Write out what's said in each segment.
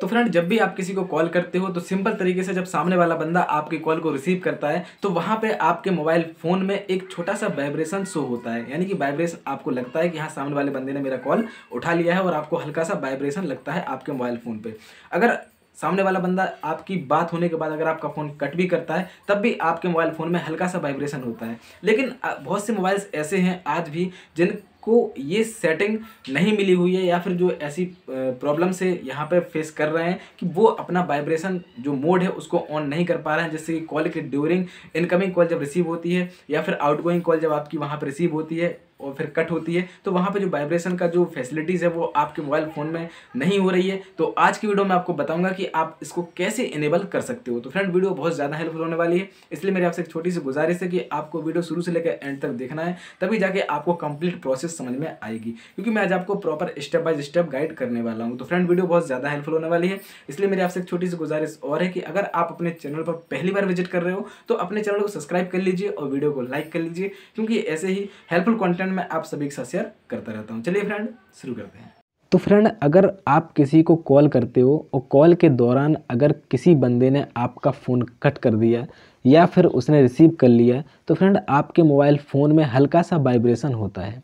तो फ्रेंड जब भी आप किसी को कॉल करते हो तो सिंपल तरीके से जब सामने वाला बंदा आपकी कॉल को रिसीव करता है तो वहाँ पे आपके मोबाइल फ़ोन में एक छोटा सा वाइब्रेशन शो होता है यानी कि वाइब्रेशन आपको लगता है कि हाँ सामने वाले बंदे ने मेरा कॉल उठा लिया है और आपको हल्का सा वाइब्रेशन लगता है आपके मोबाइल फ़ोन पर अगर सामने वाला बंदा आपकी बात होने के बाद अगर आपका फ़ोन कट भी करता है तब भी आपके मोबाइल फ़ोन में हल्का सा वाइब्रेशन होता है लेकिन बहुत से मोबाइल्स ऐसे हैं आज भी जिन को ये सेटिंग नहीं मिली हुई है या फिर जो ऐसी प्रॉब्लम से यहाँ पे फेस कर रहे हैं कि वो अपना वाइब्रेशन जो मोड है उसको ऑन नहीं कर पा रहे हैं जैसे कि कॉल के ड्यूरिंग इनकमिंग कॉल जब रिसीव होती है या फिर आउटगोइंग कॉल जब आपकी वहाँ पर रिसीव होती है और फिर कट होती है तो वहाँ पे जो वाइब्रेशन का जो फैसिलिटीज़ है वो आपके मोबाइल फ़ोन में नहीं हो रही है तो आज की वीडियो में आपको बताऊंगा कि आप इसको कैसे इनेबल कर सकते हो तो फ्रेंड वीडियो बहुत ज़्यादा हेल्पफुल होने वाली है इसलिए मेरी आपसे एक छोटी सी गुजारिश है कि आपको वीडियो शुरू से लेकर एंड तक देखना है तभी जाके आपको कंप्लीट प्रोसेस समझ में आएगी क्योंकि मैं आज आपको proper step by step guide करने वाला हूँ तो फ्रेंड वीडियो बहुत ज़्यादा हेल्पफुल होने वाली है इसलिए मेरी आपसे एक छोटी सी गुजारिश और है कि अगर आप अपने चैनल पर पहली बार विजिट कर रहे हो तो अपने चैनल को सब्सक्राइब कर लीजिए और वीडियो को लाइक कर लीजिए क्योंकि ऐसे ही हेल्पफुल कॉन्टेंट फ्रेंड मैं आप सभी के साथ शेयर करता रहता हूँ चलिए फ्रेंड शुरू करते हैं तो फ्रेंड अगर आप किसी को कॉल करते हो और कॉल के दौरान अगर किसी बंदे ने आपका फ़ोन कट कर दिया या फिर उसने रिसीव कर लिया तो फ्रेंड आपके मोबाइल फ़ोन में हल्का सा वाइब्रेशन होता है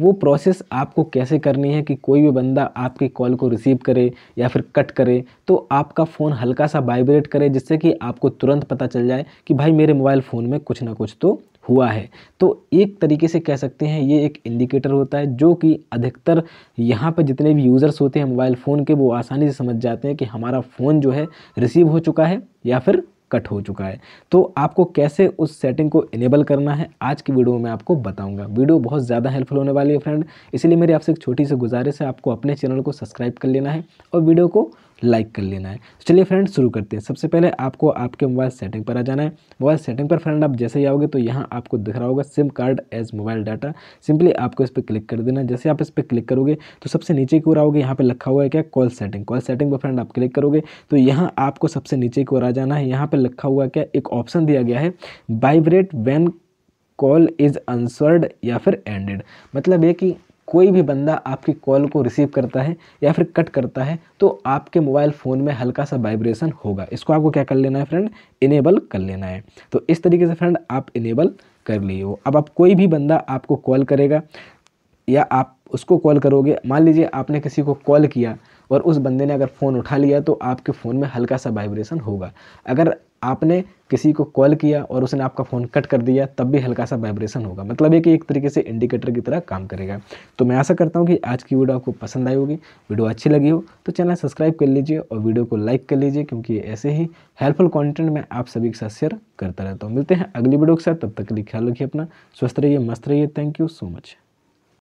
वो प्रोसेस आपको कैसे करनी है कि कोई भी बंदा आपकी कॉल को रिसीव करे या फिर कट करे तो आपका फ़ोन हल्का सा वाइब्रेट करे जिससे कि आपको तुरंत पता चल जाए कि भाई मेरे मोबाइल फ़ोन में कुछ ना कुछ तो हुआ है तो एक तरीके से कह सकते हैं ये एक इंडिकेटर होता है जो कि अधिकतर यहाँ पर जितने भी यूज़र्स होते हैं मोबाइल फ़ोन के वो आसानी से समझ जाते हैं कि हमारा फ़ोन जो है रिसीव हो चुका है या फिर कट हो चुका है तो आपको कैसे उस सेटिंग को इनेबल करना है आज की वीडियो में आपको बताऊंगा वीडियो बहुत ज़्यादा हेल्पफुल होने वाली है फ्रेंड इसलिए मेरी आपसे एक छोटी सी गुजारिश है आपको अपने चैनल को सब्सक्राइब कर लेना है और वीडियो को लाइक कर लेना है तो चलिए फ्रेंड शुरू करते हैं सबसे पहले आपको आपके मोबाइल सेटिंग पर आ जाना है मोबाइल सेटिंग पर फ्रेंड आप जैसे ही आओगे तो यहाँ आपको दिख रहा होगा सिम कार्ड एज मोबाइल डाटा सिंपली आपको इस पर क्लिक कर देना है जैसे आप इस पर क्लिक करोगे तो सबसे नीचे की ओर आओगे यहाँ पर लिखा हुआ है क्या कॉल सेटिंग कॉल सेटिंग पर फ्रेंड आप क्लिक करोगे तो यहाँ आपको सबसे नीचे की ओर आ जाना है यहाँ पर लिखा हुआ क्या एक ऑप्शन दिया गया है vibrate when call is answered या फिर एंडेड मतलब ये कि कोई भी बंदा आपकी कॉल को रिसीव करता है या फिर कट करता है तो आपके मोबाइल फ़ोन में हल्का सा वाइब्रेशन होगा इसको आपको क्या कर लेना है फ्रेंड इनेबल कर लेना है तो इस तरीके से फ्रेंड आप इनेबल कर लिए हो अब आप कोई भी बंदा आपको कॉल करेगा या आप उसको कॉल करोगे मान लीजिए आपने किसी को कॉल किया और उस बंदे ने अगर फ़ोन उठा लिया तो आपके फ़ोन में हल्का सा वाइब्रेशन होगा अगर आपने किसी को कॉल किया और उसने आपका फ़ोन कट कर दिया तब भी हल्का सा वाइब्रेशन होगा मतलब ये कि एक तरीके से इंडिकेटर की तरह काम करेगा तो मैं आशा करता हूँ कि आज की वीडियो आपको पसंद आई होगी वीडियो अच्छी लगी हो तो चैनल सब्सक्राइब कर लीजिए और वीडियो को लाइक कर लीजिए क्योंकि ऐसे ही हेल्पफुल कॉन्टेंट मैं आप सभी के साथ शेयर करता रहता हूँ मिलते हैं अगली वीडियो के साथ तब तक के लिए ख्याल रखिए अपना स्वस्थ रहिए मस्त रहिए थैंक यू सो मच